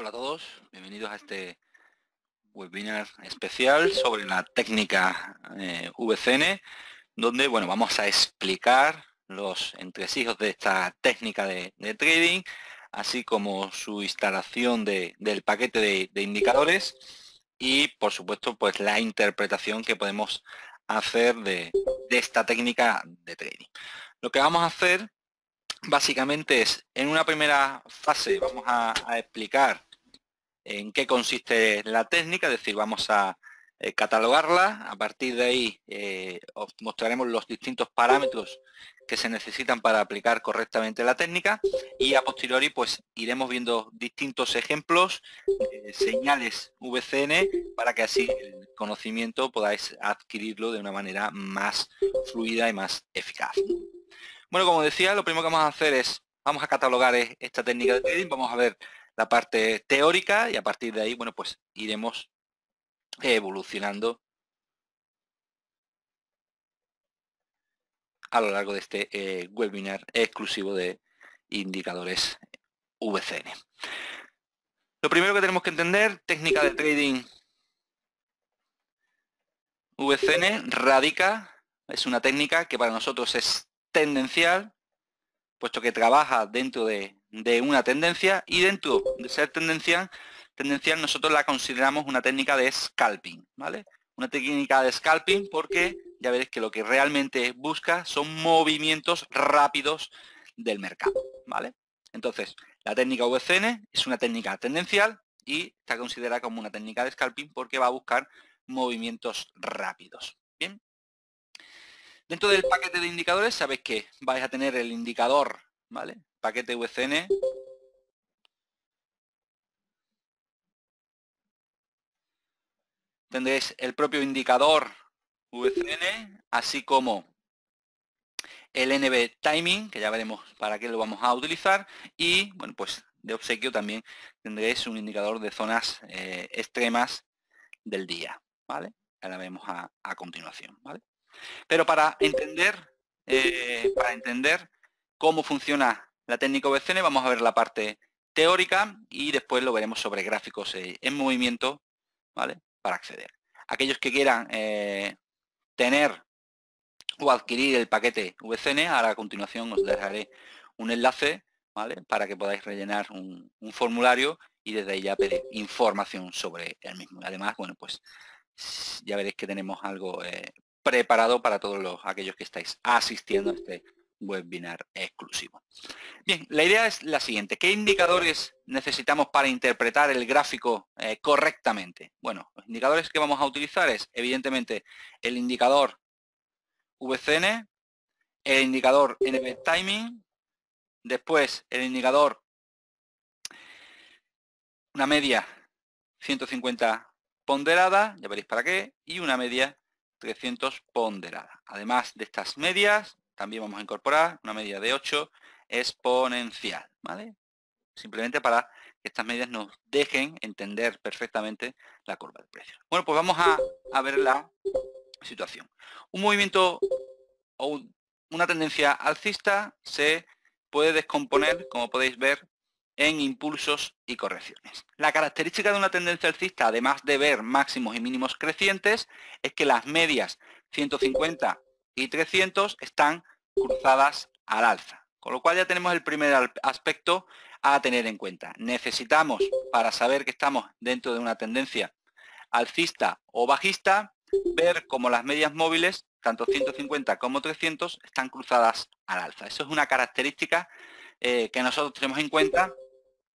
Hola a todos, bienvenidos a este webinar especial sobre la técnica eh, VCN, donde bueno, vamos a explicar los entresijos de esta técnica de, trading, así como su instalación de, del paquete de, indicadores y por supuesto pues la interpretación que podemos hacer de, esta técnica de trading. Lo que vamos a hacer básicamente es, en una primera fase vamos a explicar en qué consiste la técnica, es decir, vamos a eh, catalogarla, a partir de ahí eh, os mostraremos los distintos parámetros que se necesitan para aplicar correctamente la técnica y a posteriori pues iremos viendo distintos ejemplos, eh, señales VCN para que así el conocimiento podáis adquirirlo de una manera más fluida y más eficaz. Bueno, como decía, lo primero que vamos a hacer es, vamos a catalogar esta técnica de trading, vamos a ver la parte teórica y a partir de ahí, bueno, pues iremos evolucionando a lo largo de este eh, webinar exclusivo de indicadores VCN. Lo primero que tenemos que entender, técnica de trading VCN radica, es una técnica que para nosotros es tendencial, puesto que trabaja dentro de de una tendencia y dentro de ser tendencia, tendencial nosotros la consideramos una técnica de scalping, ¿vale? Una técnica de scalping porque ya veréis que lo que realmente busca son movimientos rápidos del mercado, ¿vale? Entonces, la técnica VCN es una técnica tendencial y está considerada como una técnica de scalping porque va a buscar movimientos rápidos, ¿bien? Dentro del paquete de indicadores sabéis que vais a tener el indicador, ¿vale? paquete VCN. Tendréis el propio indicador VCN, así como el NB Timing, que ya veremos para qué lo vamos a utilizar, y bueno, pues de obsequio también tendréis un indicador de zonas eh, extremas del día, ¿vale? Ahora vemos a, continuación, ¿vale? Pero para entender, eh, para entender cómo funciona la técnica VCN, vamos a ver la parte teórica y después lo veremos sobre gráficos eh, en movimiento, ¿vale? Para acceder. Aquellos que quieran eh, tener o adquirir el paquete VCN, a la continuación os dejaré un enlace, Para que podáis rellenar un, formulario y desde ahí ya pedir información sobre el mismo. Además, bueno, pues ya veréis que tenemos algo eh, preparado para todos los aquellos que estáis asistiendo a este webinar exclusivo. Bien, la idea es la siguiente. ¿Qué indicadores necesitamos para interpretar el gráfico eh, correctamente? Bueno, los indicadores que vamos a utilizar es, evidentemente, el indicador VCN, el indicador NB Timing, después el indicador una media 150 ponderada, ya veréis para qué, y una media 300 ponderada. Además de estas medias, también vamos a incorporar una medida de 8 exponencial, ¿vale? Simplemente para que estas medidas nos dejen entender perfectamente la curva de precio. Bueno, pues vamos a, ver la situación. Un movimiento o una tendencia alcista se puede descomponer, como podéis ver, en impulsos y correcciones. La característica de una tendencia alcista, además de ver máximos y mínimos crecientes, es que las medias 150 y 300 están cruzadas al alza. Con lo cual ya tenemos el primer aspecto a tener en cuenta. Necesitamos, para saber que estamos dentro de una tendencia alcista o bajista, ver cómo las medias móviles, tanto 150 como 300, están cruzadas al alza. Eso es una característica eh, que nosotros tenemos en cuenta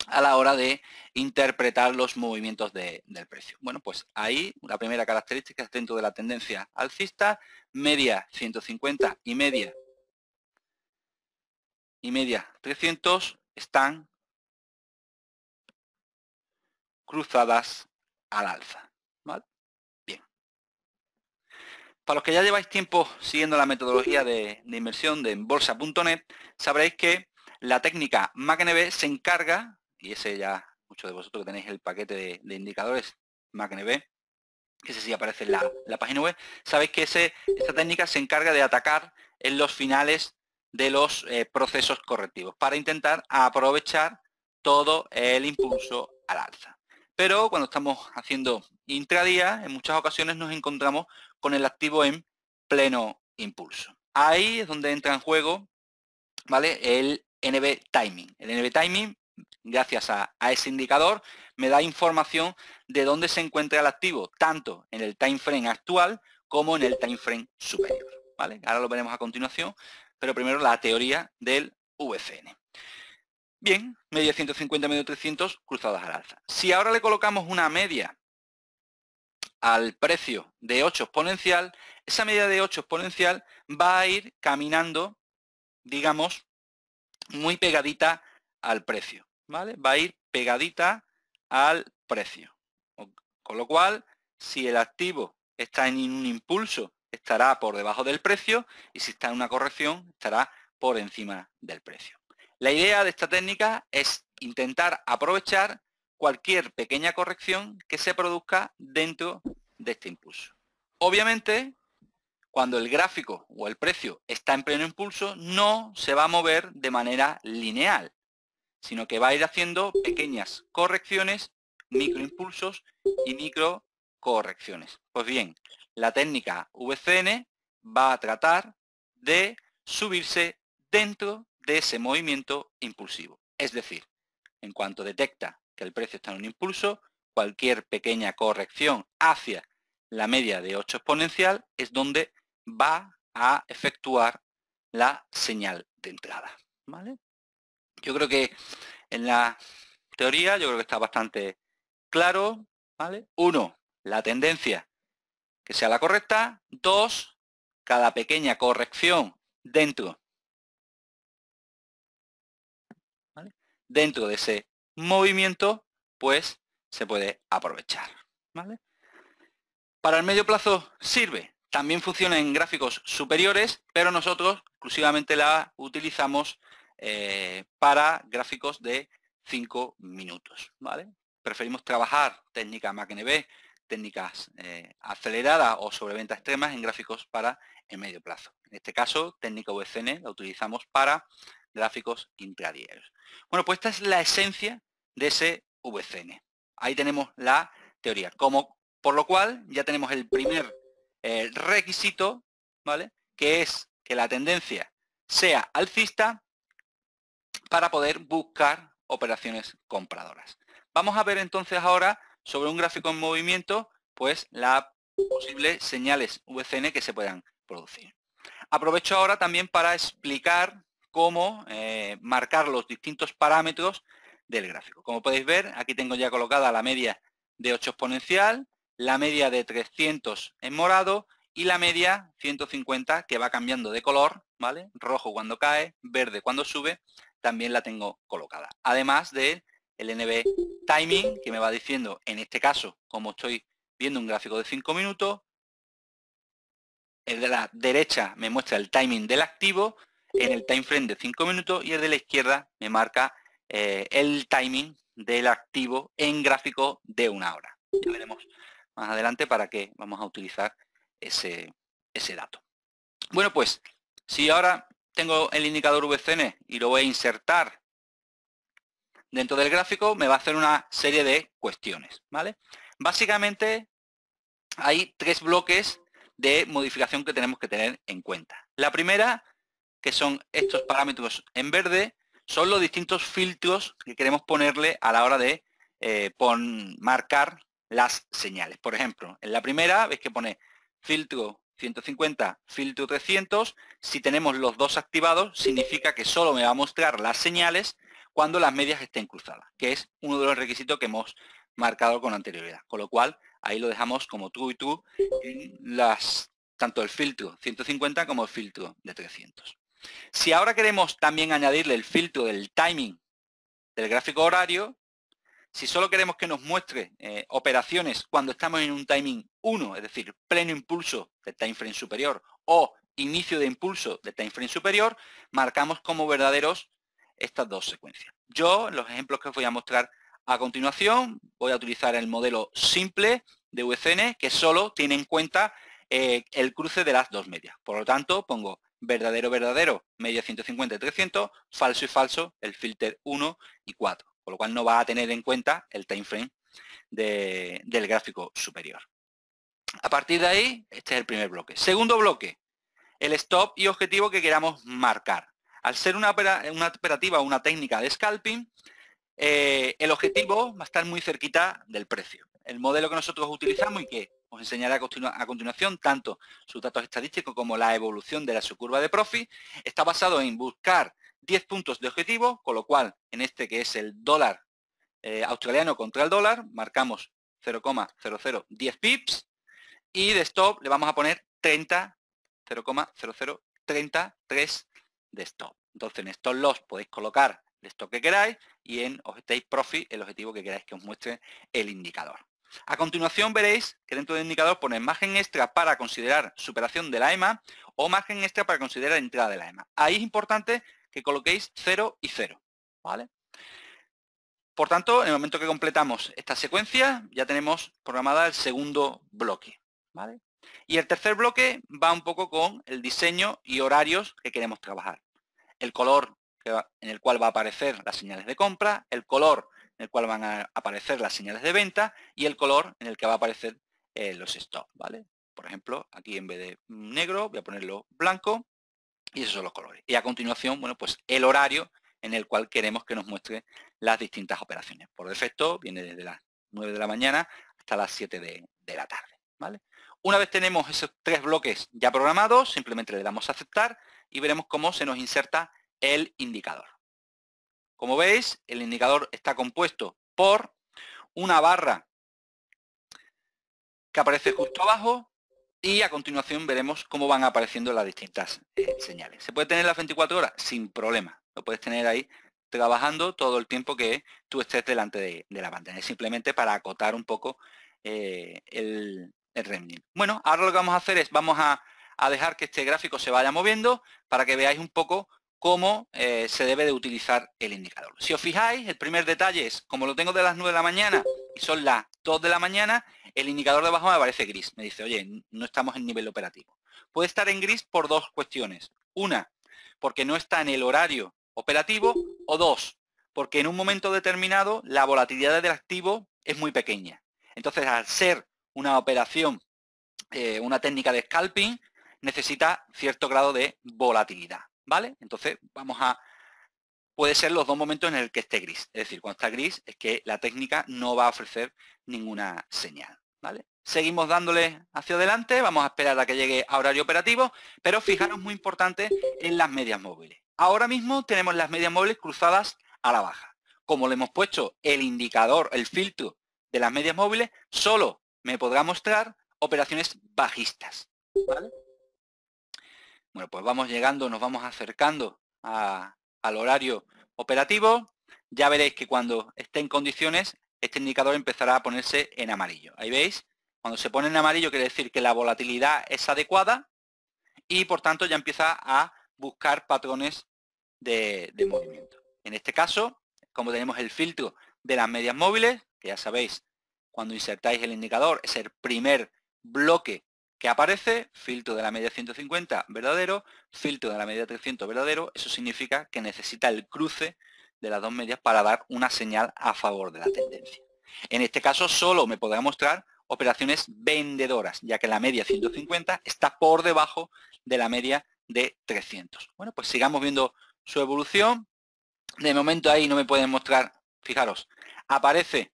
a la hora de interpretar los movimientos del precio. Bueno, pues ahí la primera característica es dentro de la tendencia alcista, media 150 y media y media 300 están cruzadas al alza. Bien. Para los que ya lleváis tiempo siguiendo la metodología de, de inversión de bolsa.net, sabréis que la técnica MACNB se encarga y ese ya muchos de vosotros que tenéis el paquete de, indicadores MacNB, que ese sí aparece en la, página web, sabéis que ese, esta técnica se encarga de atacar en los finales de los eh, procesos correctivos para intentar aprovechar todo el impulso al alza. Pero cuando estamos haciendo intradía, en muchas ocasiones nos encontramos con el activo en pleno impulso. Ahí es donde entra en juego ¿vale? el NB Timing. El NB Timing gracias a, ese indicador, me da información de dónde se encuentra el activo, tanto en el time frame actual como en el time frame superior. ¿vale? Ahora lo veremos a continuación, pero primero la teoría del VCN. Bien, media 150, medio 300, cruzadas al alza. Si ahora le colocamos una media al precio de 8 exponencial, esa media de 8 exponencial va a ir caminando, digamos, muy pegadita al precio. Va a ir pegadita al precio. Con lo cual, si el activo está en un impulso, estará por debajo del precio y si está en una corrección, estará por encima del precio. La idea de esta técnica es intentar aprovechar cualquier pequeña corrección que se produzca dentro de este impulso. Obviamente, cuando el gráfico o el precio está en pleno impulso, no se va a mover de manera lineal, sino que va a ir haciendo pequeñas correcciones, microimpulsos y microcorrecciones. Pues bien, la técnica VCN va a tratar de subirse dentro de ese movimiento impulsivo. Es decir, en cuanto detecta que el precio está en un impulso, cualquier pequeña corrección hacia la media de 8 exponencial es donde va a efectuar la señal de entrada. ¿vale? Yo creo que en la teoría, yo creo que está bastante claro, Uno, la tendencia que sea la correcta. Dos, cada pequeña corrección dentro, dentro de ese movimiento, pues se puede aprovechar. Para el medio plazo sirve. También funciona en gráficos superiores, pero nosotros exclusivamente la utilizamos eh, para gráficos de 5 minutos. ¿vale? Preferimos trabajar técnicas MACNB, técnicas eh, aceleradas o sobreventa extremas en gráficos para el medio plazo. En este caso, técnica VCN la utilizamos para gráficos intradiarios. Bueno, pues esta es la esencia de ese VCN. Ahí tenemos la teoría, como por lo cual ya tenemos el primer eh, requisito, ¿vale? Que es que la tendencia sea alcista para poder buscar operaciones compradoras. Vamos a ver entonces ahora sobre un gráfico en movimiento, pues las posibles señales VCN que se puedan producir. Aprovecho ahora también para explicar cómo eh, marcar los distintos parámetros del gráfico. Como podéis ver, aquí tengo ya colocada la media de 8 exponencial, la media de 300 en morado y la media 150 que va cambiando de color, ¿vale? Rojo cuando cae, verde cuando sube también la tengo colocada. Además del el NB Timing, que me va diciendo, en este caso, como estoy viendo un gráfico de 5 minutos, el de la derecha me muestra el timing del activo en el time frame de 5 minutos y el de la izquierda me marca eh, el timing del activo en gráfico de una hora. Ya veremos más adelante para qué vamos a utilizar ese, ese dato. Bueno, pues si ahora tengo el indicador VCN y lo voy a insertar dentro del gráfico, me va a hacer una serie de cuestiones, ¿vale? Básicamente hay tres bloques de modificación que tenemos que tener en cuenta. La primera, que son estos parámetros en verde, son los distintos filtros que queremos ponerle a la hora de eh, marcar las señales. Por ejemplo, en la primera, ves que pone filtro 150 filtro 300. Si tenemos los dos activados, significa que solo me va a mostrar las señales cuando las medias estén cruzadas, que es uno de los requisitos que hemos marcado con anterioridad. Con lo cual, ahí lo dejamos como true y true en las, tanto el filtro 150 como el filtro de 300. Si ahora queremos también añadirle el filtro del timing del gráfico horario, si solo queremos que nos muestre eh, operaciones cuando estamos en un timing 1, es decir, pleno impulso de time frame superior o inicio de impulso de time frame superior, marcamos como verdaderos estas dos secuencias. Yo, en los ejemplos que os voy a mostrar a continuación, voy a utilizar el modelo simple de VCN que solo tiene en cuenta eh, el cruce de las dos medias. Por lo tanto, pongo verdadero, verdadero, media 150 y 300, falso y falso, el filter 1 y 4 con lo cual no va a tener en cuenta el time frame del gráfico superior. A partir de ahí, este es el primer bloque. Segundo bloque, el stop y objetivo que queramos marcar. Al ser una, operativa o una técnica de scalping, eh, el objetivo va a estar muy cerquita del precio. El modelo que nosotros utilizamos y que os enseñaré a, a continuación, tanto sus datos estadísticos como la evolución de la subcurva de profit, está basado en buscar 10 puntos de objetivo, con lo cual en este que es el dólar eh, australiano contra el dólar, marcamos 0,0010 pips y de stop le vamos a poner 30, 0,0033 de stop. Entonces en stop loss podéis colocar el stop que queráis y en objective profit el objetivo que queráis que os muestre el indicador. A continuación veréis que dentro del indicador pone margen extra para considerar superación de la EMA o margen extra para considerar entrada de la EMA. Ahí es importante que coloquéis 0 y 0. ¿vale? Por tanto, en el momento que completamos esta secuencia, ya tenemos programada el segundo bloque. ¿vale? Y el tercer bloque va un poco con el diseño y horarios que queremos trabajar. El color en el cual va a aparecer las señales de compra, el color en el cual van a aparecer las señales de venta y el color en el que va a aparecer eh, los stops. ¿vale? Por ejemplo, aquí en vez de negro voy a ponerlo blanco y esos son los colores. Y a continuación, bueno, pues el horario en el cual queremos que nos muestre las distintas operaciones. Por defecto, viene desde las 9 de la mañana hasta las 7 de, la tarde. ¿vale? Una vez tenemos esos tres bloques ya programados, simplemente le damos a aceptar y veremos cómo se nos inserta el indicador. Como veis, el indicador está compuesto por una barra que aparece justo abajo, y a continuación veremos cómo van apareciendo las distintas eh, señales. ¿Se puede tener las 24 horas? Sin problema. Lo puedes tener ahí trabajando todo el tiempo que tú estés delante de, la pantalla. Es simplemente para acotar un poco eh, el, el Bueno, ahora lo que vamos a hacer es vamos a dejar que este gráfico se vaya moviendo para que veáis un poco cómo eh, se debe de utilizar el indicador. Si os fijáis, el primer detalle es, como lo tengo de las 9 de la mañana y son las 2 de la mañana, el indicador de abajo me aparece gris. Me dice, oye, no estamos en nivel operativo. Puede estar en gris por dos cuestiones. Una, porque no está en el horario operativo, o dos, porque en un momento determinado la volatilidad del activo es muy pequeña. Entonces, al ser una operación, eh, una técnica de scalping, necesita cierto grado de volatilidad. ¿Vale? Entonces vamos a... Puede ser los dos momentos en el que esté gris. Es decir, cuando está gris es que la técnica no va a ofrecer ninguna señal. ¿Vale? Seguimos dándole hacia adelante, vamos a esperar a que llegue a horario operativo, pero fijaros muy importante en las medias móviles. Ahora mismo tenemos las medias móviles cruzadas a la baja. Como le hemos puesto el indicador, el filtro de las medias móviles, solo me podrá mostrar operaciones bajistas. Bueno, pues vamos llegando, nos vamos acercando al horario operativo. Ya veréis que cuando esté en condiciones, este indicador empezará a ponerse en amarillo. Ahí veis, cuando se pone en amarillo quiere decir que la volatilidad es adecuada y por tanto ya empieza a buscar patrones de, de movimiento. En este caso, como tenemos el filtro de las medias móviles, que ya sabéis, cuando insertáis el indicador es el primer bloque que aparece filtro de la media 150 verdadero, filtro de la media 300 verdadero, eso significa que necesita el cruce de las dos medias para dar una señal a favor de la tendencia. En este caso solo me podrá mostrar operaciones vendedoras, ya que la media 150 está por debajo de la media de 300. Bueno, pues sigamos viendo su evolución. De momento ahí no me pueden mostrar, fijaros, aparece,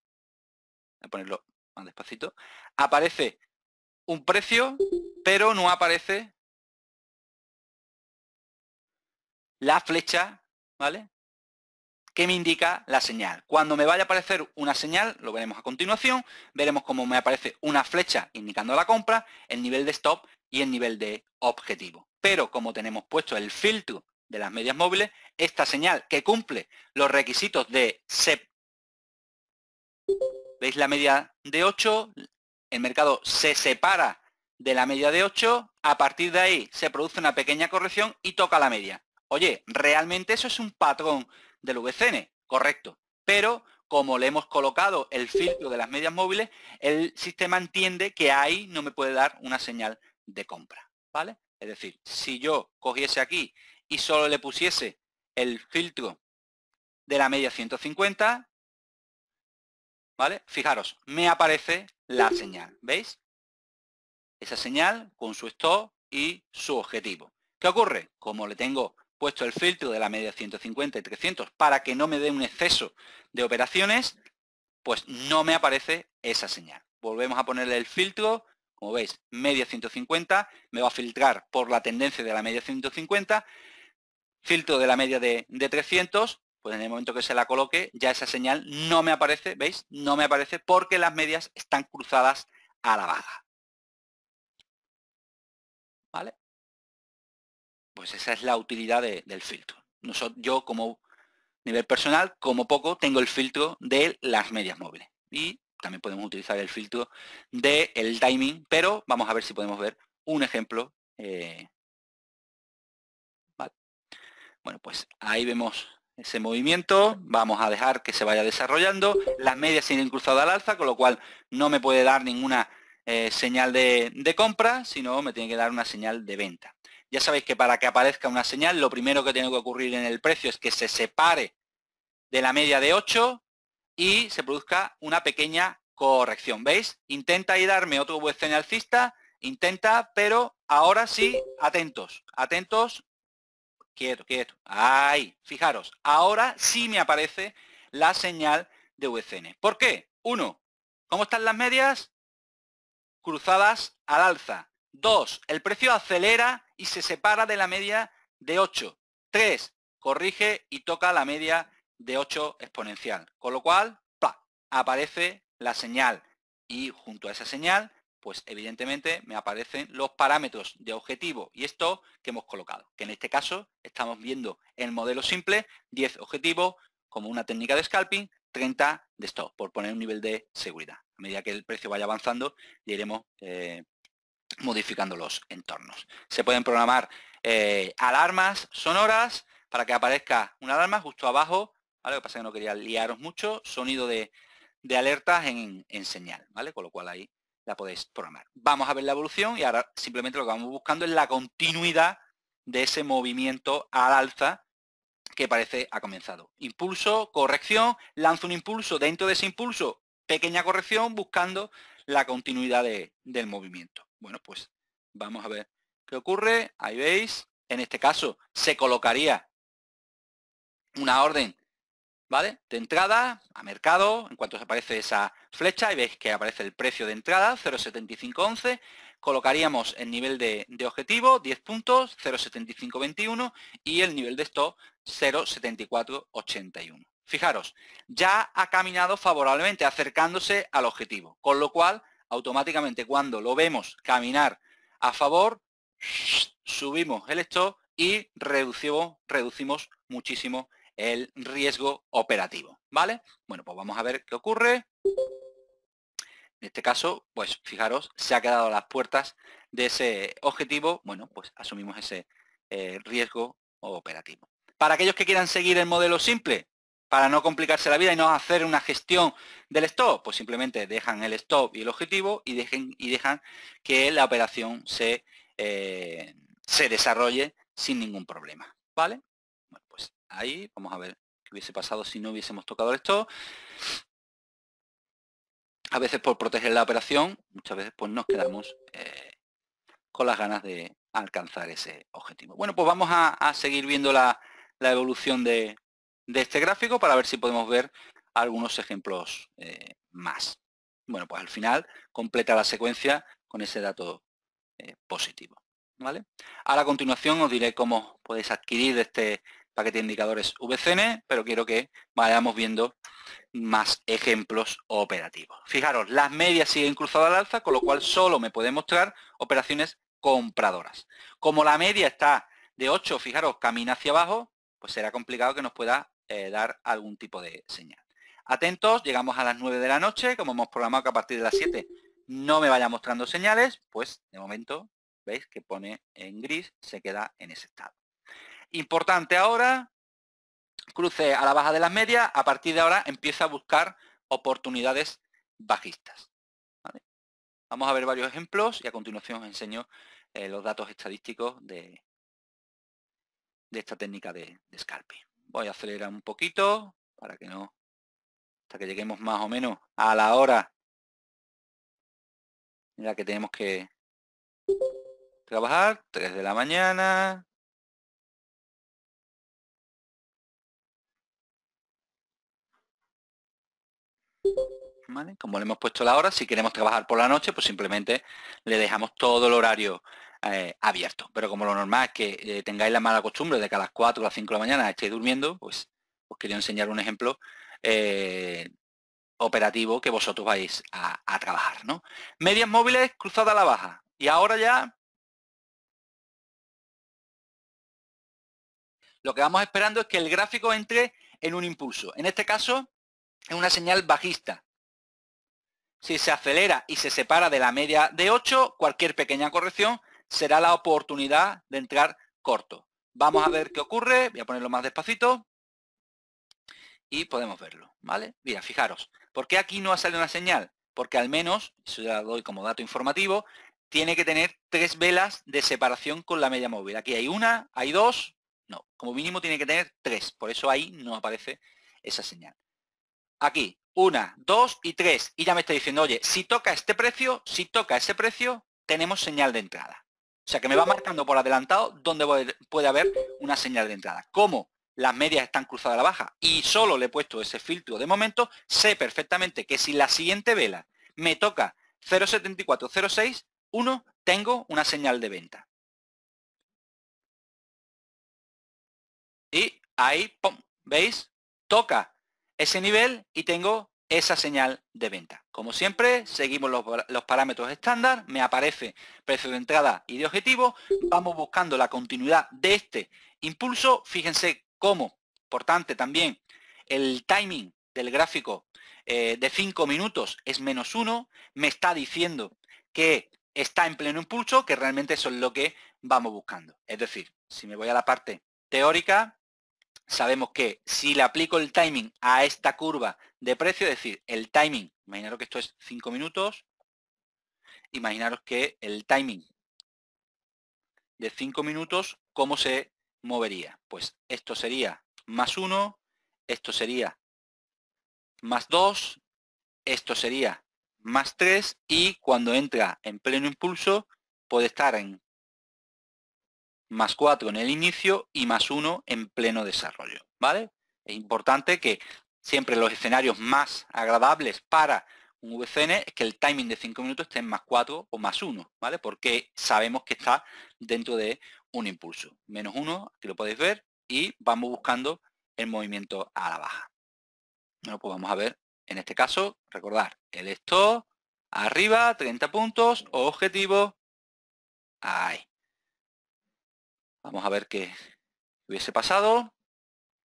voy a ponerlo más despacito, aparece un precio, pero no aparece la flecha, ¿vale? Que me indica la señal. Cuando me vaya a aparecer una señal, lo veremos a continuación, veremos cómo me aparece una flecha indicando la compra, el nivel de stop y el nivel de objetivo. Pero como tenemos puesto el filtro de las medias móviles, esta señal que cumple los requisitos de SEP, veis la media de 8, el mercado se separa de la media de 8, a partir de ahí se produce una pequeña corrección y toca la media. Oye, realmente eso es un patrón del VCN, correcto, pero como le hemos colocado el filtro de las medias móviles, el sistema entiende que ahí no me puede dar una señal de compra, ¿vale? Es decir, si yo cogiese aquí y solo le pusiese el filtro de la media 150, ¿vale? Fijaros, me aparece la señal. ¿Veis? Esa señal con su stop y su objetivo. ¿Qué ocurre? Como le tengo puesto el filtro de la media 150 y 300 para que no me dé un exceso de operaciones, pues no me aparece esa señal. Volvemos a ponerle el filtro, como veis, media 150, me va a filtrar por la tendencia de la media 150, filtro de la media de, de 300 pues en el momento que se la coloque, ya esa señal no me aparece, ¿veis? No me aparece porque las medias están cruzadas a la baja. ¿Vale? Pues esa es la utilidad del filtro. yo como nivel personal, como poco, tengo el filtro de las medias móviles. Y también podemos utilizar el filtro del timing, pero vamos a ver si podemos ver un ejemplo. Eh, vale. Bueno, pues ahí vemos ese movimiento, vamos a dejar que se vaya desarrollando, las medias sin han cruzado al alza, con lo cual no me puede dar ninguna eh, señal de, compra, sino me tiene que dar una señal de venta. Ya sabéis que para que aparezca una señal, lo primero que tiene que ocurrir en el precio es que se separe de la media de 8 y se produzca una pequeña corrección. ¿Veis? Intenta y darme otro buen alcista, intenta, pero ahora sí, atentos, atentos quieto, quieto. Ahí, fijaros, ahora sí me aparece la señal de VCN. ¿Por qué? Uno, ¿cómo están las medias? Cruzadas al alza. Dos, el precio acelera y se separa de la media de 8. Tres, corrige y toca la media de 8 exponencial. Con lo cual, aparece la señal y junto a esa señal pues evidentemente me aparecen los parámetros de objetivo y esto que hemos colocado, que en este caso estamos viendo el modelo simple, 10 objetivos como una técnica de scalping, 30 de stop, por poner un nivel de seguridad. A medida que el precio vaya avanzando, iremos eh, modificando los entornos. Se pueden programar eh, alarmas sonoras para que aparezca una alarma justo abajo, ¿vale? Lo que pasa es que no quería liaros mucho, sonido de, de alertas en, en, señal, ¿vale? Con lo cual ahí la podéis programar. Vamos a ver la evolución y ahora simplemente lo que vamos buscando es la continuidad de ese movimiento al alza que parece ha comenzado. Impulso, corrección, lanzo un impulso, dentro de ese impulso, pequeña corrección, buscando la continuidad del movimiento. Bueno, pues vamos a ver qué ocurre. Ahí veis, en este caso se colocaría una orden ¿vale? De entrada a mercado, en cuanto aparece esa flecha y veis que aparece el precio de entrada, 0.7511, colocaríamos el nivel de, objetivo, 10 puntos, 0.7521 y el nivel de stock, 0.7481. Fijaros, ya ha caminado favorablemente, acercándose al objetivo, con lo cual, automáticamente cuando lo vemos caminar a favor, subimos el stop y reducimos, reducimos muchísimo el riesgo operativo, ¿vale? Bueno, pues vamos a ver qué ocurre. En este caso, pues fijaros, se ha quedado las puertas de ese objetivo. Bueno, pues asumimos ese eh, riesgo operativo. Para aquellos que quieran seguir el modelo simple, para no complicarse la vida y no hacer una gestión del stop, pues simplemente dejan el stop y el objetivo y, dejen, y dejan que la operación se, eh, se desarrolle sin ningún problema. ¿Vale? ahí. Vamos a ver qué hubiese pasado si no hubiésemos tocado esto. A veces por proteger la operación, muchas veces pues nos quedamos eh, con las ganas de alcanzar ese objetivo. Bueno, pues vamos a, seguir viendo la, evolución de, este gráfico para ver si podemos ver algunos ejemplos eh, más. Bueno, pues al final completa la secuencia con ese dato eh, positivo. ¿vale? Ahora a continuación os diré cómo podéis adquirir este paquete de indicadores VCN, pero quiero que vayamos viendo más ejemplos operativos. Fijaros, las medias siguen cruzadas al alza, con lo cual solo me puede mostrar operaciones compradoras. Como la media está de 8, fijaros, camina hacia abajo, pues será complicado que nos pueda eh, dar algún tipo de señal. Atentos, llegamos a las 9 de la noche, como hemos programado que a partir de las 7 no me vaya mostrando señales, pues de momento, veis que pone en gris, se queda en ese estado. Importante ahora, cruce a la baja de las medias, a partir de ahora empieza a buscar oportunidades bajistas. Vamos a ver varios ejemplos y a continuación os enseño eh, los datos estadísticos de, esta técnica de, scalping. Voy a acelerar un poquito para que no, hasta que lleguemos más o menos a la hora en la que tenemos que trabajar, 3 de la mañana, Como le hemos puesto la hora, si queremos trabajar por la noche, pues simplemente le dejamos todo el horario eh, abierto. Pero como lo normal es que eh, tengáis la mala costumbre de que a las 4 o las 5 de la mañana estéis durmiendo, pues os quería enseñar un ejemplo eh, operativo que vosotros vais a, trabajar. Medias móviles cruzada a la baja. Y ahora ya lo que vamos esperando es que el gráfico entre en un impulso. En este caso, es una señal bajista. Si se acelera y se separa de la media de 8, cualquier pequeña corrección será la oportunidad de entrar corto. Vamos a ver qué ocurre, voy a ponerlo más despacito y podemos verlo, ¿vale? Mira, fijaros, ¿por qué aquí no ha salido una señal? Porque al menos, eso ya lo doy como dato informativo, tiene que tener tres velas de separación con la media móvil. Aquí hay una, hay dos, no, como mínimo tiene que tener tres, por eso ahí no aparece esa señal aquí, una, dos y tres, y ya me está diciendo, oye, si toca este precio, si toca ese precio, tenemos señal de entrada. O sea que me va marcando por adelantado dónde puede haber una señal de entrada. Como las medias están cruzadas a la baja y solo le he puesto ese filtro de momento, sé perfectamente que si la siguiente vela me toca 0.7406, 1, tengo una señal de venta. Y ahí, pum, ¿veis? Toca ese nivel y tengo esa señal de venta. Como siempre, seguimos los, parámetros estándar, me aparece precio de entrada y de objetivo, vamos buscando la continuidad de este impulso, fíjense cómo, importante también, el timing del gráfico eh, de 5 minutos es menos 1, me está diciendo que está en pleno impulso, que realmente eso es lo que vamos buscando. Es decir, si me voy a la parte teórica, sabemos que si le aplico el timing a esta curva de precio, es decir, el timing, imaginaros que esto es 5 minutos, imaginaros que el timing de 5 minutos, ¿cómo se movería? Pues esto sería más 1, esto sería más 2, esto sería más 3 y cuando entra en pleno impulso puede estar en más 4 en el inicio y más 1 en pleno desarrollo, ¿vale? Es importante que siempre los escenarios más agradables para un VCN es que el timing de 5 minutos esté en más 4 o más 1, ¿vale? Porque sabemos que está dentro de un impulso. Menos 1, aquí lo podéis ver, y vamos buscando el movimiento a la baja. Bueno, pues vamos a ver, en este caso, recordar, el stop, arriba, 30 puntos, objetivo, ahí. Vamos a ver qué hubiese pasado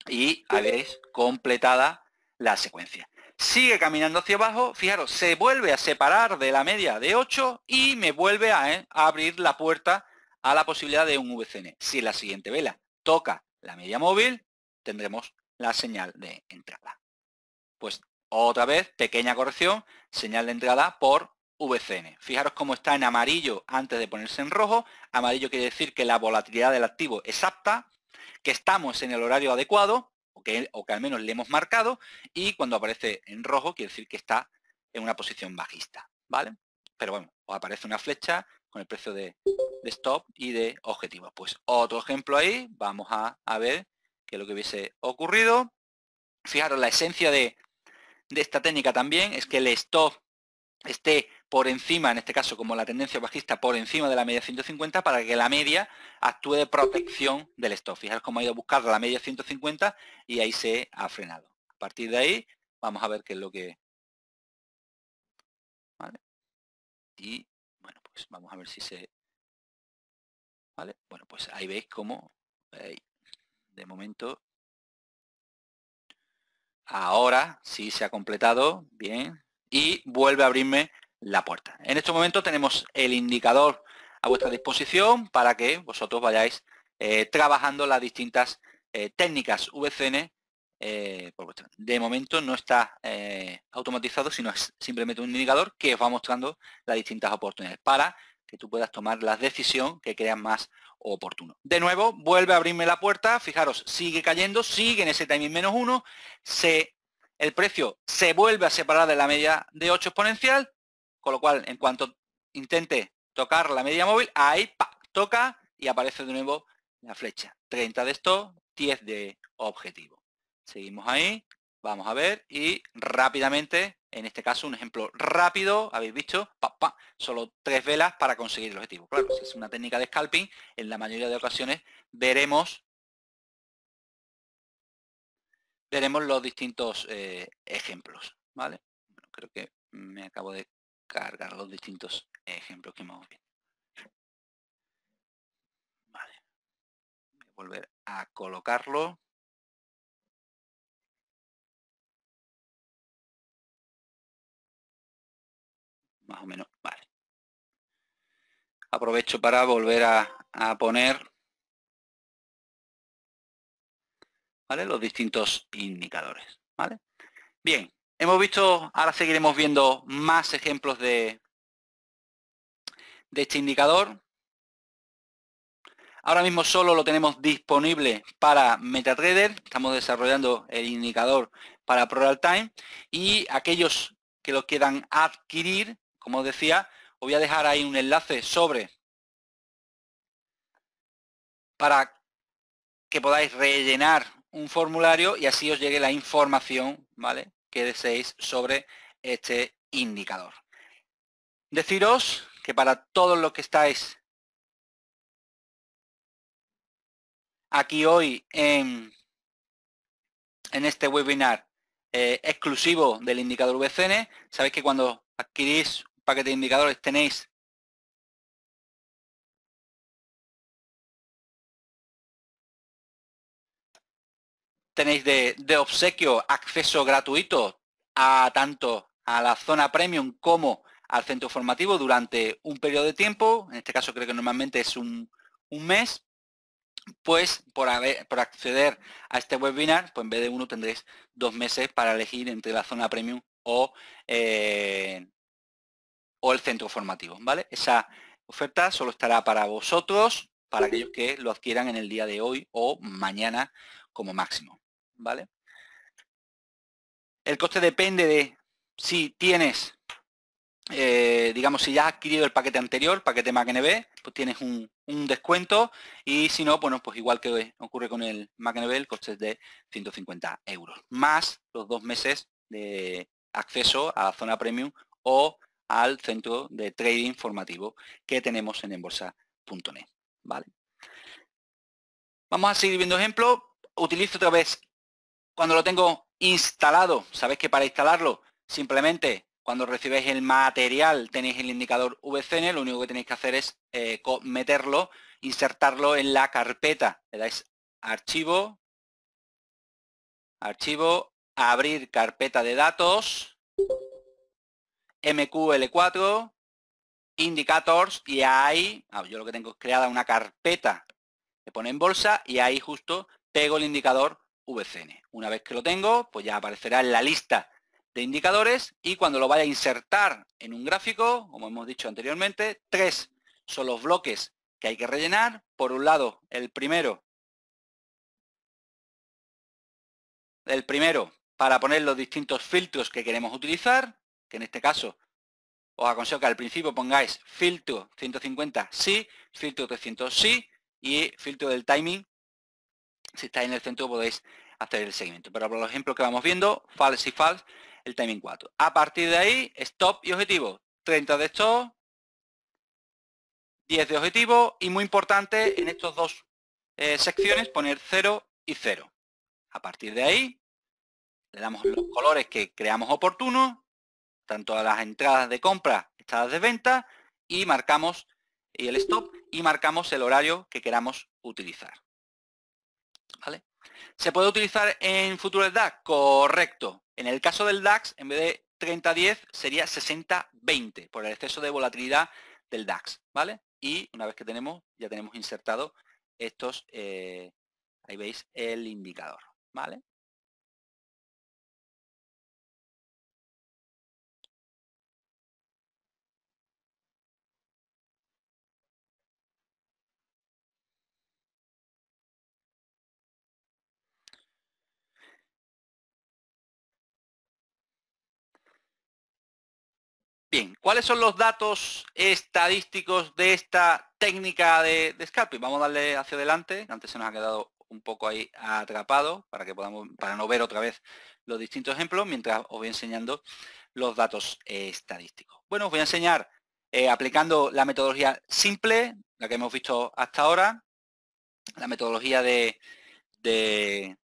y habéis completada la secuencia. Sigue caminando hacia abajo, fijaros, se vuelve a separar de la media de 8 y me vuelve a, a eh, abrir la puerta a la posibilidad de un VCN. Si la siguiente vela toca la media móvil, tendremos la señal de entrada. Pues otra vez, pequeña corrección, señal de entrada por VCN. Fijaros cómo está en amarillo antes de ponerse en rojo. Amarillo quiere decir que la volatilidad del activo es apta, que estamos en el horario adecuado, o que, al menos le hemos marcado, y cuando aparece en rojo quiere decir que está en una posición bajista, ¿vale? Pero bueno, os aparece una flecha con el precio de, stop y de objetivo. Pues otro ejemplo ahí, vamos a, ver qué es lo que hubiese ocurrido. Fijaros, la esencia de esta técnica también es que el stop esté por encima, en este caso como la tendencia bajista, por encima de la media 150 para que la media actúe de protección del stop. Fijaros cómo ha ido a buscar la media 150 y ahí se ha frenado. A partir de ahí vamos a ver qué es lo que... ¿Vale? Y bueno, pues vamos a ver si se... ¿Vale? Bueno, pues ahí veis cómo... de momento... Ahora sí se ha completado. Bien, y vuelve a abrirme la puerta. En este momento tenemos el indicador a vuestra disposición para que vosotros vayáis eh, trabajando las distintas eh, técnicas VCN. Eh, de momento no está eh, automatizado, sino es simplemente un indicador que os va mostrando las distintas oportunidades para que tú puedas tomar la decisión que creas más oportuno. De nuevo, vuelve a abrirme la puerta, fijaros, sigue cayendo, sigue en ese timing menos uno, se el precio se vuelve a separar de la media de 8 exponencial, con lo cual en cuanto intente tocar la media móvil, ahí toca y aparece de nuevo la flecha. 30 de esto, 10 de objetivo. Seguimos ahí, vamos a ver y rápidamente, en este caso un ejemplo rápido, habéis visto, solo tres velas para conseguir el objetivo. Claro, si es una técnica de scalping, en la mayoría de ocasiones veremos tenemos los distintos eh, ejemplos, ¿vale? creo que me acabo de cargar los distintos ejemplos que hemos visto. Voy a volver a colocarlo. Más o menos, vale. Aprovecho para volver a poner Los distintos indicadores, Bien, hemos visto, ahora seguiremos viendo más ejemplos de, de este indicador. Ahora mismo solo lo tenemos disponible para MetaTrader, estamos desarrollando el indicador para ProRal Time y aquellos que lo quieran adquirir, como decía, os voy a dejar ahí un enlace sobre para que podáis rellenar un formulario y así os llegue la información, ¿vale? Que deseéis sobre este indicador. Deciros que para todos los que estáis aquí hoy en, en este webinar eh, exclusivo del indicador VCN, sabéis que cuando adquirís un paquete de indicadores tenéis tenéis de, obsequio acceso gratuito a tanto a la zona premium como al centro formativo durante un periodo de tiempo, en este caso creo que normalmente es un, mes, pues por, acceder a este webinar, pues en vez de uno tendréis dos meses para elegir entre la zona premium o, eh, o el centro formativo, ¿vale? Esa oferta solo estará para vosotros, para aquellos que lo adquieran en el día de hoy o mañana como máximo. ¿vale? El coste depende de si tienes, eh, digamos, si ya has adquirido el paquete anterior, paquete MacNB, pues tienes un, descuento y si no, bueno, pues igual que ocurre con el MacNB, el coste es de 150 euros, más los dos meses de acceso a la zona premium o al centro de trading formativo que tenemos en embolsa.net. ¿vale? Vamos a seguir viendo ejemplos. Utilizo otra vez cuando lo tengo instalado, sabéis que para instalarlo simplemente cuando recibéis el material tenéis el indicador VCN, lo único que tenéis que hacer es eh, meterlo, insertarlo en la carpeta. Le dais archivo, archivo, abrir carpeta de datos, MQL4, indicators y ahí, ah, yo lo que tengo es creada una carpeta, le pone en bolsa y ahí justo pego el indicador VCN. Una vez que lo tengo, pues ya aparecerá en la lista de indicadores y cuando lo vaya a insertar en un gráfico, como hemos dicho anteriormente, tres son los bloques que hay que rellenar. Por un lado, el primero, el primero para poner los distintos filtros que queremos utilizar, que en este caso os aconsejo que al principio pongáis filtro 150 sí, filtro 300 sí y filtro del timing si estáis en el centro podéis hacer el seguimiento. Pero por los ejemplos que vamos viendo, false y false, el timing 4. A partir de ahí, stop y objetivo. 30 de stop, 10 de objetivo y muy importante en estas dos eh, secciones poner 0 y 0. A partir de ahí, le damos los colores que creamos oportunos, tanto a las entradas de compra, estadas de venta, y marcamos el stop y marcamos el horario que queramos utilizar. ¿Se puede utilizar en futuros DAX? Correcto. En el caso del DAX, en vez de 30-10 sería 60-20 por el exceso de volatilidad del DAX, ¿vale? Y una vez que tenemos, ya tenemos insertado estos, eh, ahí veis el indicador, ¿vale? Bien, ¿cuáles son los datos estadísticos de esta técnica de, de scalping? Vamos a darle hacia adelante, antes se nos ha quedado un poco ahí atrapado para que podamos, para no ver otra vez los distintos ejemplos, mientras os voy enseñando los datos estadísticos. Bueno, os voy a enseñar eh, aplicando la metodología simple, la que hemos visto hasta ahora, la metodología de, de,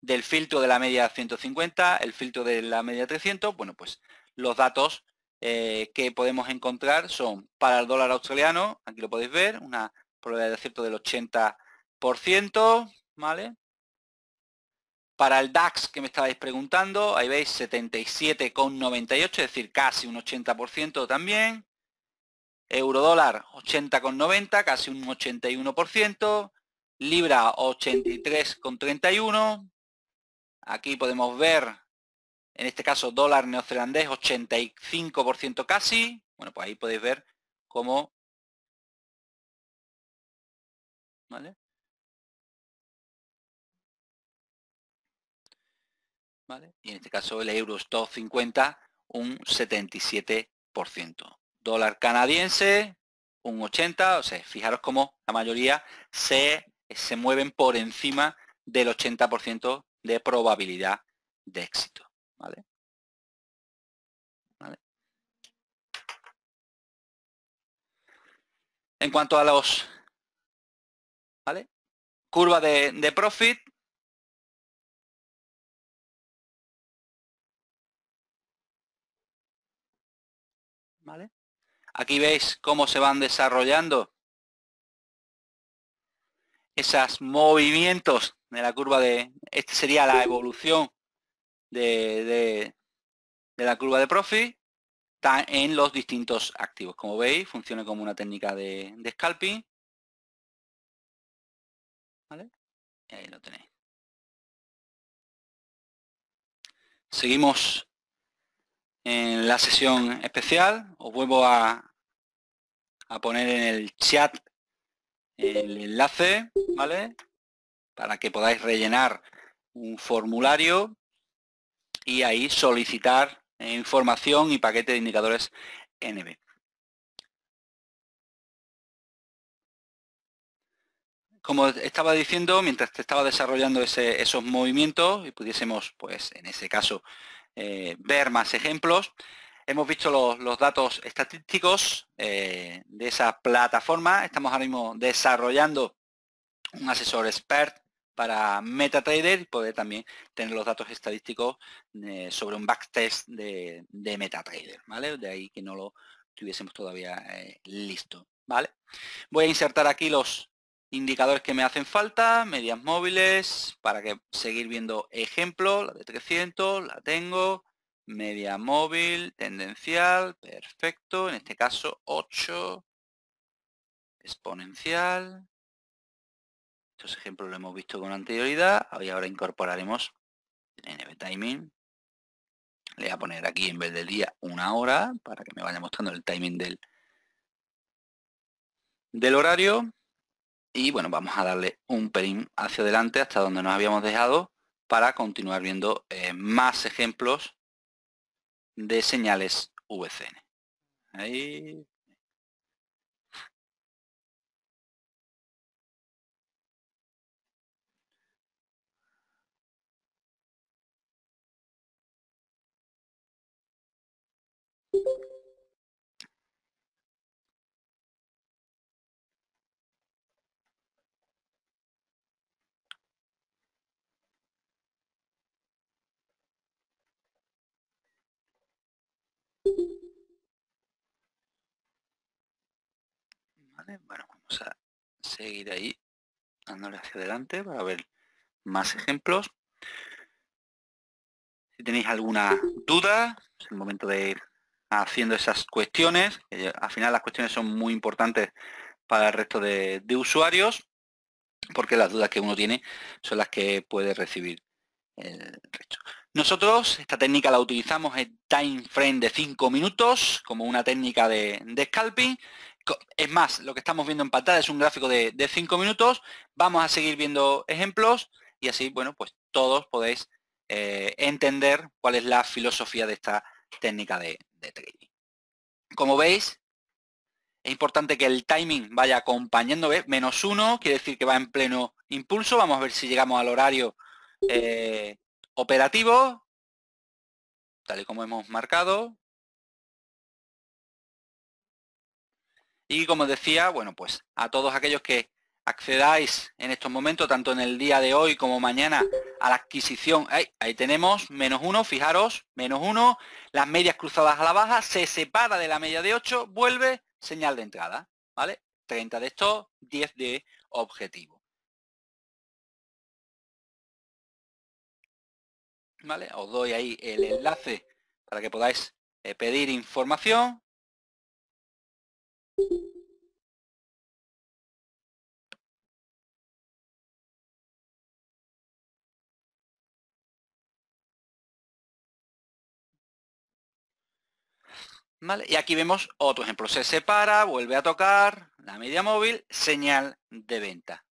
del filtro de la media 150, el filtro de la media 300, bueno, pues los datos eh, que podemos encontrar son para el dólar australiano, aquí lo podéis ver, una probabilidad de acierto del 80%, ¿vale? Para el DAX que me estabais preguntando, ahí veis 77,98, es decir, casi un 80% también. Euro dólar 80,90, casi un 81%. Libra 83,31. Aquí podemos ver en este caso, dólar neozelandés 85% casi. Bueno, pues ahí podéis ver cómo... Y en este caso el euro es 50 un 77%. Dólar canadiense un 80, o sea, fijaros cómo la mayoría se, se mueven por encima del 80% de probabilidad de éxito. ¿vale? En cuanto a los, ¿vale? Curva de, de profit, ¿Vale? Aquí veis cómo se van desarrollando esos movimientos de la curva de... este sería la evolución de, la curva de profit está en los distintos activos. Como veis, funciona como una técnica de, scalping. lo tenéis. Seguimos en la sesión especial. Os vuelvo a, a poner en el chat el enlace, ¿vale? Para que podáis rellenar un formulario y ahí solicitar información y paquete de indicadores NB. Como estaba diciendo, mientras te estaba desarrollando ese, esos movimientos y pudiésemos, pues en ese caso, eh, ver más ejemplos, hemos visto los, datos estadísticos eh, de esa plataforma. Estamos ahora mismo desarrollando un asesor expert para MetaTrader y poder también tener los datos estadísticos eh, sobre un backtest de, de, MetaTrader, ¿vale? De ahí que no lo tuviésemos todavía eh, listo, ¿vale? Voy a insertar aquí los indicadores que me hacen falta, medias móviles, para que seguir viendo ejemplo la de 300, la tengo, media móvil, tendencial, perfecto, en este caso 8, exponencial, estos ejemplos lo hemos visto con anterioridad y ahora incorporaremos el Timing. Le voy a poner aquí en vez del día una hora para que me vaya mostrando el timing del, del horario. Y bueno, vamos a darle un pelín hacia adelante hasta donde nos habíamos dejado para continuar viendo eh, más ejemplos de señales VCN. Ahí Vale, bueno, vamos a seguir ahí dándole hacia adelante para ver más ejemplos. Si tenéis alguna duda, es el momento de ir haciendo esas cuestiones. Al final las cuestiones son muy importantes para el resto de, usuarios porque las dudas que uno tiene son las que puede recibir el resto. Nosotros esta técnica la utilizamos en time frame de 5 minutos como una técnica de, scalping. Es más, lo que estamos viendo en pantalla es un gráfico de, 5 minutos. Vamos a seguir viendo ejemplos y así, bueno, pues todos podéis eh, entender cuál es la filosofía de esta técnica de, trading. Como veis, es importante que el timing vaya acompañando, menos uno, quiere decir que va en pleno impulso. Vamos a ver si llegamos al horario eh, operativo, tal y como hemos marcado. Y como decía, bueno, pues a todos aquellos que accedáis en estos momentos, tanto en el día de hoy como mañana, a la adquisición. Ahí, tenemos menos uno, fijaros, menos uno, las medias cruzadas a la baja, se separa de la media de 8, vuelve, señal de entrada, ¿vale? 30 de estos, 10 de objetivo. ¿Vale? Os doy ahí el enlace para que podáis eh, pedir información. Y aquí vemos otro ejemplo. Se separa, vuelve a tocar la media móvil, señal de venta.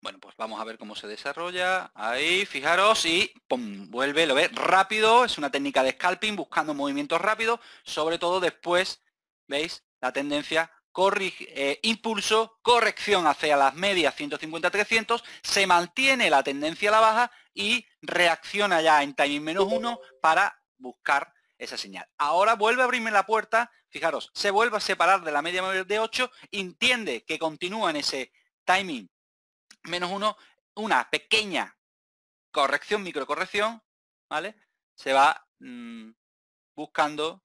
Bueno, pues vamos a ver cómo se desarrolla. Ahí, fijaros, y vuelve, lo ve rápido. Es una técnica de scalping, buscando movimientos rápidos, sobre todo después, ¿veis? La tendencia eh, impulso, corrección hacia las medias 150-300, se mantiene la tendencia a la baja y reacciona ya en timing menos 1 para buscar esa señal. Ahora vuelve a abrirme la puerta, fijaros, se vuelve a separar de la media de 8, entiende que continúa en ese timing menos uno una pequeña corrección, microcorrección, ¿vale? Se va mm, buscando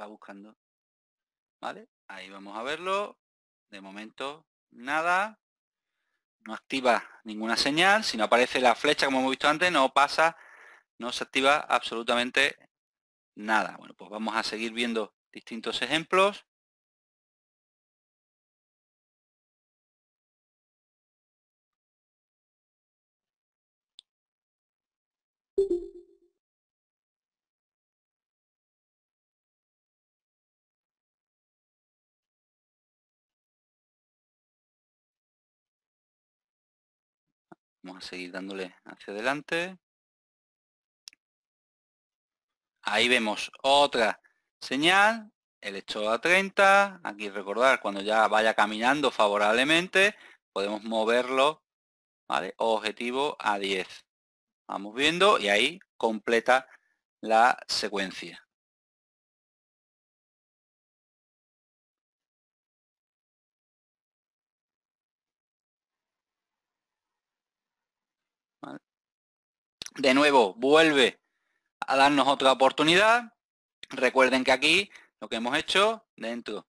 va buscando. ¿Vale? Ahí vamos a verlo. De momento, nada. No activa ninguna señal. Si no aparece la flecha, como hemos visto antes, no pasa, no se activa absolutamente nada. Bueno, pues vamos a seguir viendo distintos ejemplos. seguir dándole hacia adelante. Ahí vemos otra señal, el hecho a 30. Aquí recordar, cuando ya vaya caminando favorablemente, podemos moverlo, Objetivo a 10. Vamos viendo y ahí completa la secuencia. de nuevo, vuelve a darnos otra oportunidad. Recuerden que aquí lo que hemos hecho dentro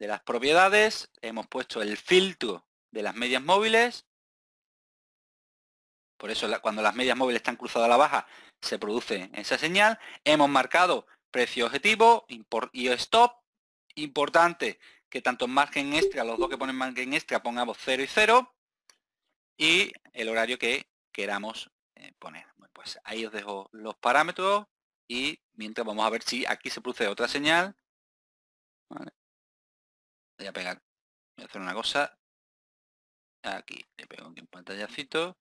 de las propiedades, hemos puesto el filtro de las medias móviles. Por eso cuando las medias móviles están cruzadas a la baja se produce esa señal. Hemos marcado precio objetivo y stop. Importante que tanto en margen extra, los dos que ponen margen extra, pongamos 0 y 0. Y el horario que queramos eh, poner. pues ahí os dejo los parámetros y mientras vamos a ver si aquí se produce otra señal. Voy a pegar, voy a hacer una cosa. Aquí, le pego aquí un pantallacito,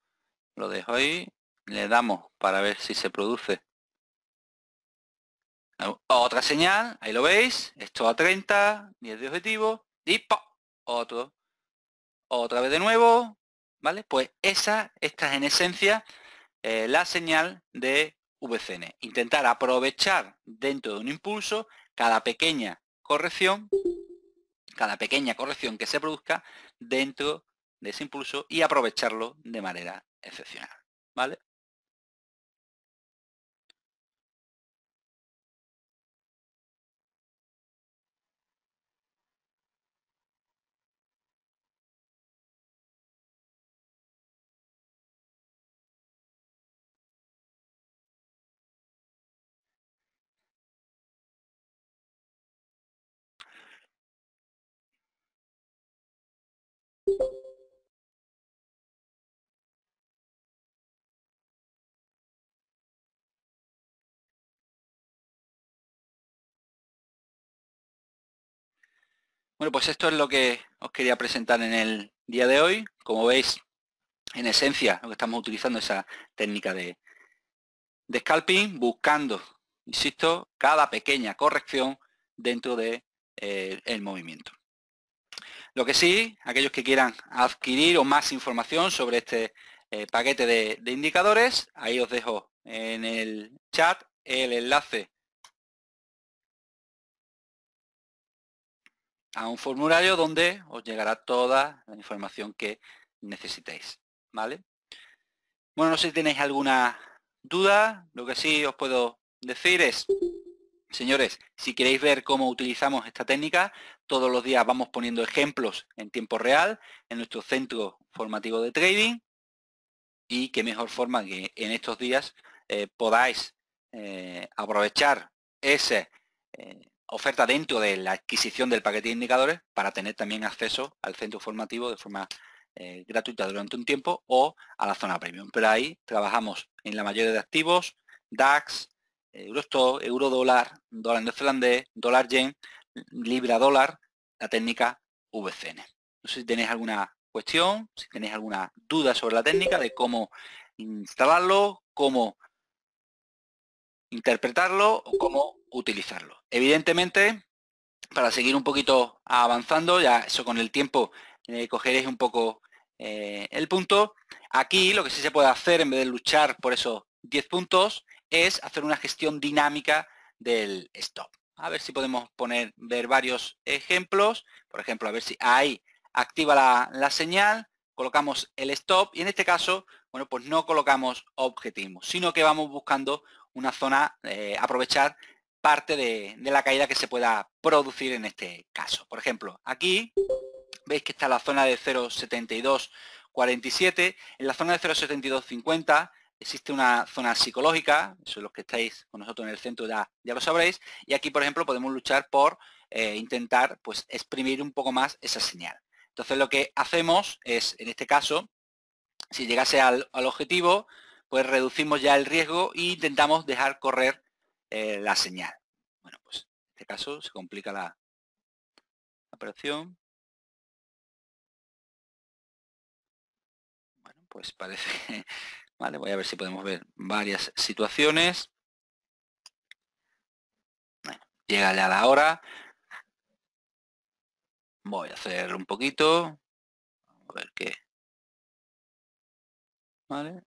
lo dejo ahí, le damos para ver si se produce otra señal, ahí lo veis, esto a 30, 10 de objetivo, y otro. Otra vez de nuevo, ¿vale? Pues esa, esta es en esencia eh, la señal de VCN. Intentar aprovechar dentro de un impulso cada pequeña corrección, cada pequeña corrección que se produzca dentro de ese impulso y aprovecharlo de manera excepcional. ¿Vale? Bueno, pues esto es lo que os quería presentar en el día de hoy. Como veis, en esencia, lo que estamos utilizando esa técnica de, scalping, buscando, insisto, cada pequeña corrección dentro del de, eh, movimiento. Lo que sí, aquellos que quieran adquirir o más información sobre este eh, paquete de, de indicadores, ahí os dejo en el chat el enlace a un formulario donde os llegará toda la información que necesitéis. ¿Vale? Bueno, no sé si tenéis alguna duda. Lo que sí os puedo decir es, señores, si queréis ver cómo utilizamos esta técnica, todos los días vamos poniendo ejemplos en tiempo real en nuestro centro formativo de trading. Y qué mejor forma que en estos días eh, podáis eh, aprovechar ese eh, oferta dentro de la adquisición del paquete de indicadores para tener también acceso al centro formativo de forma eh, gratuita durante un tiempo o a la zona premium. Pero ahí trabajamos en la mayoría de activos, DAX, eh, Eurosto, euro dólar, dólar neozelandés, dólar yen, libra dólar, la técnica VCN. No sé si tenéis alguna cuestión, si tenéis alguna duda sobre la técnica de cómo instalarlo, cómo interpretarlo o cómo utilizarlo. Evidentemente, para seguir un poquito avanzando, ya eso con el tiempo eh, cogeréis un poco eh, el punto. Aquí lo que sí se puede hacer en vez de luchar por esos 10 puntos es hacer una gestión dinámica del stop. A ver si podemos poner, ver varios ejemplos. Por ejemplo, a ver si ahí activa la, señal, colocamos el stop y en este caso, bueno, pues no colocamos objetivos, sino que vamos buscando una zona, eh, aprovechar parte de, la caída que se pueda producir en este caso. Por ejemplo, aquí veis que está la zona de 0,7247, en la zona de 0,7250 existe una zona psicológica, eso es los que estáis con nosotros en el centro ya, lo sabréis, y aquí por ejemplo podemos luchar por eh, intentar pues exprimir un poco más esa señal. Entonces lo que hacemos es, en este caso, si llegase al objetivo, pues reducimos ya el riesgo e intentamos dejar correr eh, la señal. Bueno, pues en este caso se complica la operación. Bueno, pues parece... Vale, voy a ver si podemos ver varias situaciones. Bueno, llega ya la hora. Voy a hacer un poquito. A ver qué. Vale.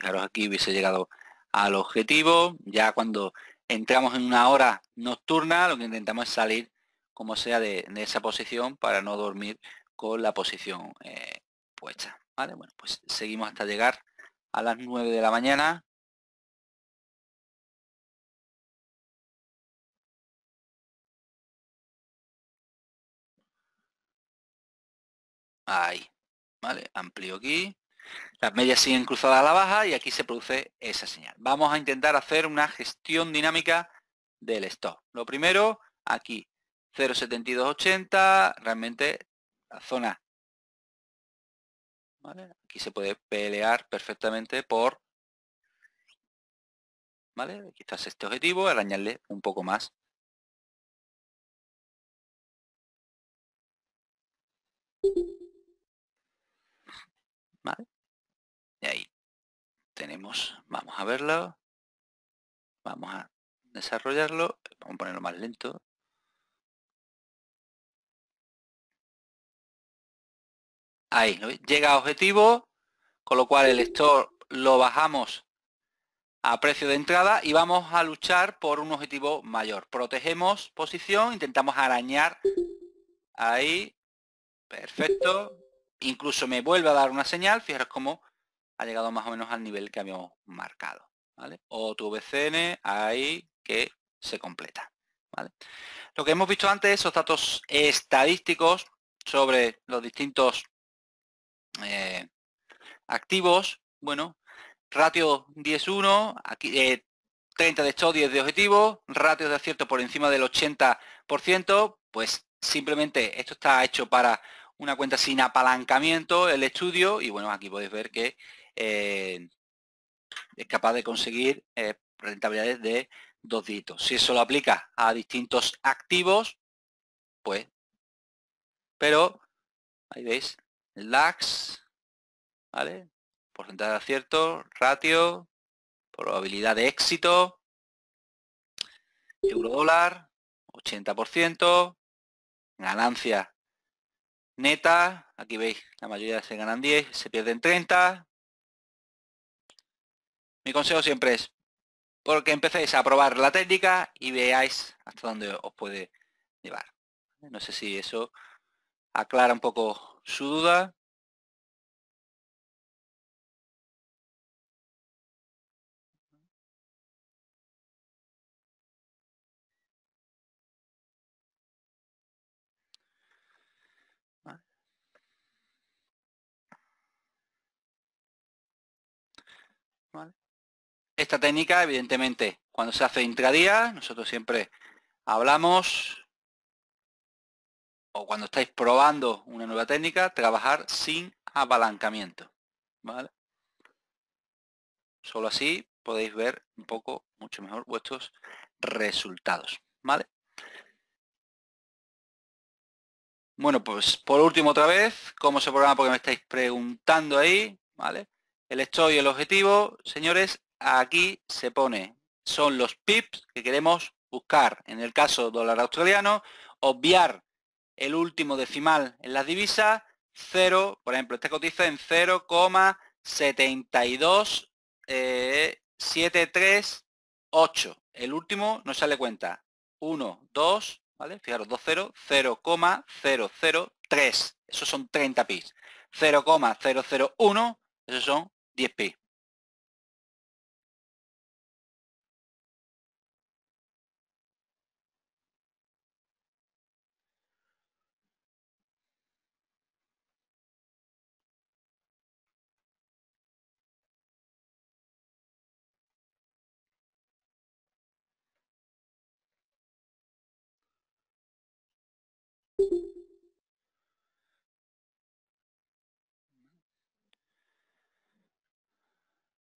Fijaros aquí hubiese llegado al objetivo. Ya cuando entramos en una hora nocturna, lo que intentamos es salir como sea de, esa posición para no dormir con la posición eh, puesta. ¿Vale? Bueno, pues seguimos hasta llegar a las 9 de la mañana. Ahí. ¿Vale? Amplio aquí. Las medias siguen cruzadas a la baja y aquí se produce esa señal. Vamos a intentar hacer una gestión dinámica del stop. Lo primero, aquí 0.7280, realmente la zona. Aquí se puede pelear perfectamente por... ¿Vale? Aquí este objetivo, arañarle un poco más. Y ahí tenemos, vamos a verlo, vamos a desarrollarlo, vamos a ponerlo más lento. Ahí, llega a objetivo, con lo cual el store lo bajamos a precio de entrada y vamos a luchar por un objetivo mayor. Protegemos posición, intentamos arañar ahí, perfecto. Incluso me vuelve a dar una señal, fijaros cómo ha llegado más o menos al nivel que habíamos marcado. ¿vale? O tu VCN ahí que se completa. ¿vale? Lo que hemos visto antes, esos datos estadísticos sobre los distintos eh, activos, bueno, ratio 10-1, aquí eh, 30 de estos 10 de objetivo, ratio de acierto por encima del 80%, pues simplemente esto está hecho para una cuenta sin apalancamiento, el estudio, y bueno, aquí podéis ver que eh, es capaz de conseguir eh, rentabilidades de dos dígitos. Si eso lo aplica a distintos activos, pues, pero, ahí veis, lax, ¿vale? Porcentaje de acierto, ratio, probabilidad de éxito, euro dólar, 80%, ganancia neta, aquí veis, la mayoría se ganan 10, se pierden 30, mi consejo siempre es, porque empecéis a probar la técnica y veáis hasta dónde os puede llevar. No sé si eso aclara un poco su duda. Esta técnica, evidentemente, cuando se hace intradía, nosotros siempre hablamos, o cuando estáis probando una nueva técnica, trabajar sin apalancamiento. ¿vale? Solo así podéis ver un poco, mucho mejor, vuestros resultados. ¿vale? Bueno, pues por último otra vez, cómo se programa, porque me estáis preguntando ahí, ¿vale? El estoy y el objetivo, señores, aquí se pone, son los pips que queremos buscar. En el caso dólar australiano, obviar el último decimal en las divisas, 0, por ejemplo, este cotiza en 0,72738. Eh, el último no sale cuenta. 1, 2, Fijaros, 2, 0, 0,003. Esos son 30 pips, 0,001, esos son 10 pips.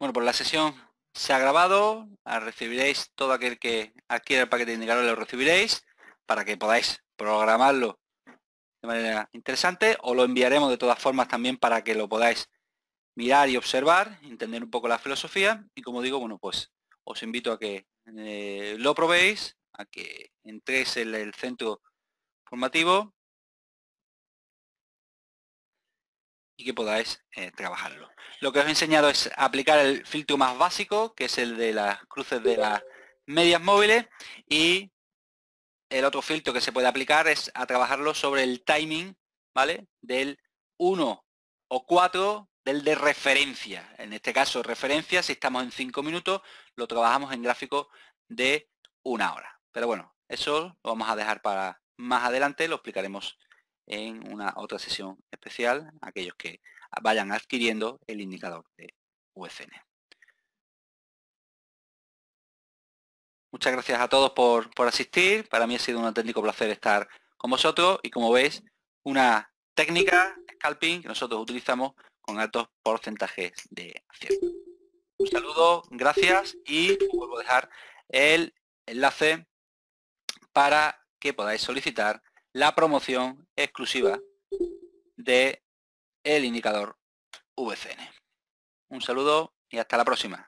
Bueno, pues la sesión se ha grabado, recibiréis todo aquel que adquiera el paquete de indicadores, lo recibiréis para que podáis programarlo de manera interesante o lo enviaremos de todas formas también para que lo podáis mirar y observar, entender un poco la filosofía y como digo, bueno, pues os invito a que eh, lo probéis, a que entréis en el centro formativo y que podáis eh, trabajarlo. Lo que os he enseñado es aplicar el filtro más básico, que es el de las cruces de las medias móviles, y el otro filtro que se puede aplicar es a trabajarlo sobre el timing, ¿vale? Del 1 o 4 del de referencia. En este caso, referencia, si estamos en 5 minutos, lo trabajamos en gráfico de una hora. Pero bueno, eso lo vamos a dejar para más adelante, lo explicaremos en una otra sesión especial, aquellos que vayan adquiriendo el indicador de UFN. Muchas gracias a todos por, asistir. Para mí ha sido un auténtico placer estar con vosotros y como veis, una técnica scalping que nosotros utilizamos con altos porcentajes de acierto. Un saludo, gracias y vuelvo a dejar el enlace para que podáis solicitar la promoción exclusiva de el indicador VCN. Un saludo y hasta la próxima.